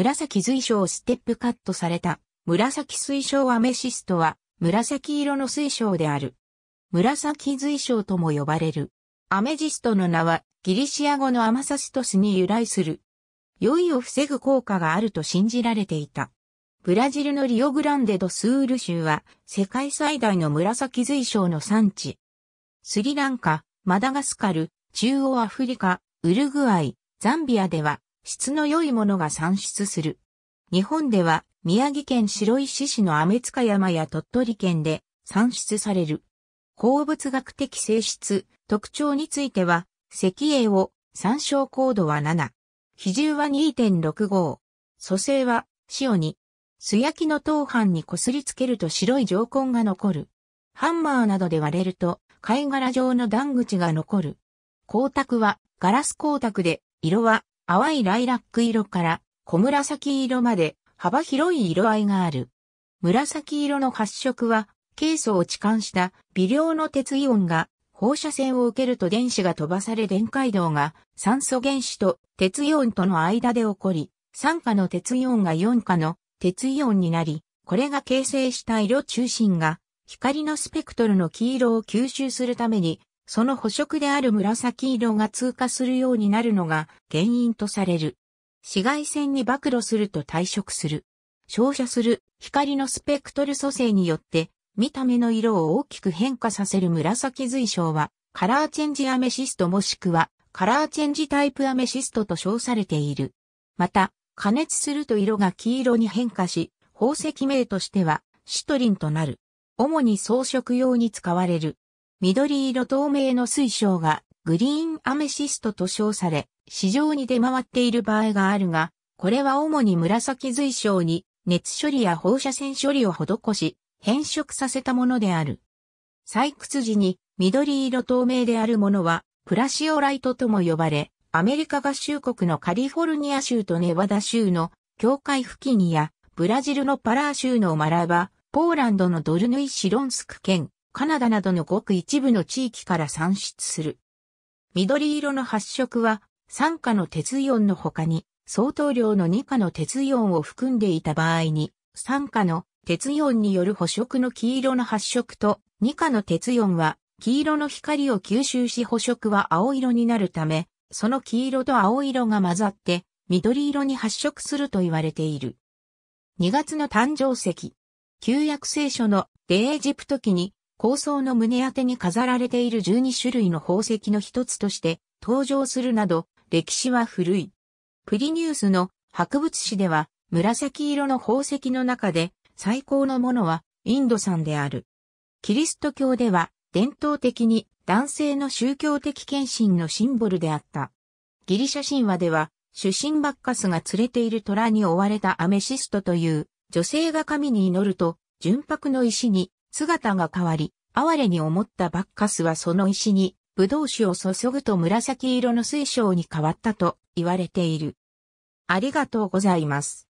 紫水晶ステップカットされた、紫水晶アメシストは、紫色の水晶である。紫水晶とも呼ばれる。アメジストの名は、ギリシア語のアマサストスに由来する。酔いを防ぐ効果があると信じられていた。ブラジルのリオグランデドスール州は、世界最大の紫水晶の産地。スリランカ、マダガスカル、中央アフリカ、ウルグアイ、ザンビアでは質の良いものが産出する。日本では宮城県白石市の雨塚山や鳥取県で産出される。鉱物学的性質、特徴については、石英を参照高度は7、比重は2.65、蘇生は塩2、素焼きの当板にこすりつけると白い上根が残る。ハンマーなどで割れると貝殻状の段口が残る。光沢はガラス光沢で、色は淡いライラック色から小紫色まで幅広い色合いがある。紫色の発色は、ケイ素を置換した微量の鉄イオンが放射線を受けると電子が飛ばされ電解動が酸素原子と鉄イオンとの間で起こり、酸化の鉄イオンが4価の鉄イオンになり、これが形成した色中心が光のスペクトルの黄色を吸収するためにその補色である紫色が通過するようになるのが原因とされる。紫外線に暴露すると退色する。照射する光のスペクトル組成によって見た目の色を大きく変化させる紫髄症はカラーチェンジアメシストもしくはカラーチェンジタイプアメシストと称されている。また、加熱すると色が黄色に変化し、宝石名としてはシトリンとなる。主に装飾用に使われる。緑色透明の水晶がグリーンアメシストと称され、市場に出回っている場合があるが、これは主に紫水晶に熱処理や放射線処理を施し、変色させたものである。採掘時に緑色透明であるものはプラシオライトとも呼ばれ、アメリカ合衆国のカリフォルニア州とネバダ州の境界付近やブラジルのパラー州のマラバ、ポーランドのドルヌイ・シロンスク県、カナダなどのごく一部の地域から産出する。緑色の発色は、酸化の鉄イオンの他に、相当量の2価の鉄イオンを含んでいた場合に、酸化の鉄イオンによる補色の黄色の発色と、2価の鉄イオンは、黄色の光を吸収し補色は青色になるため、その黄色と青色が混ざって、緑色に発色すると言われている。2月の誕生石。旧約聖書のデエジプト記に構想の胸当てに飾られている12種類の宝石の一つとして登場するなど歴史は古い。プリニウスの博物誌では紫色の宝石の中で最高のものはインド産である。キリスト教では伝統的に男性の宗教的献身のシンボルであった。ギリシャ神話では主神バッカスが連れている虎に追われたアメシストという女性が神に祈ると純白の石に姿が変わり、哀れに思ったバッカスはその石に、葡萄酒を注ぐと紫色の水晶に変わったと言われている。ありがとうございます。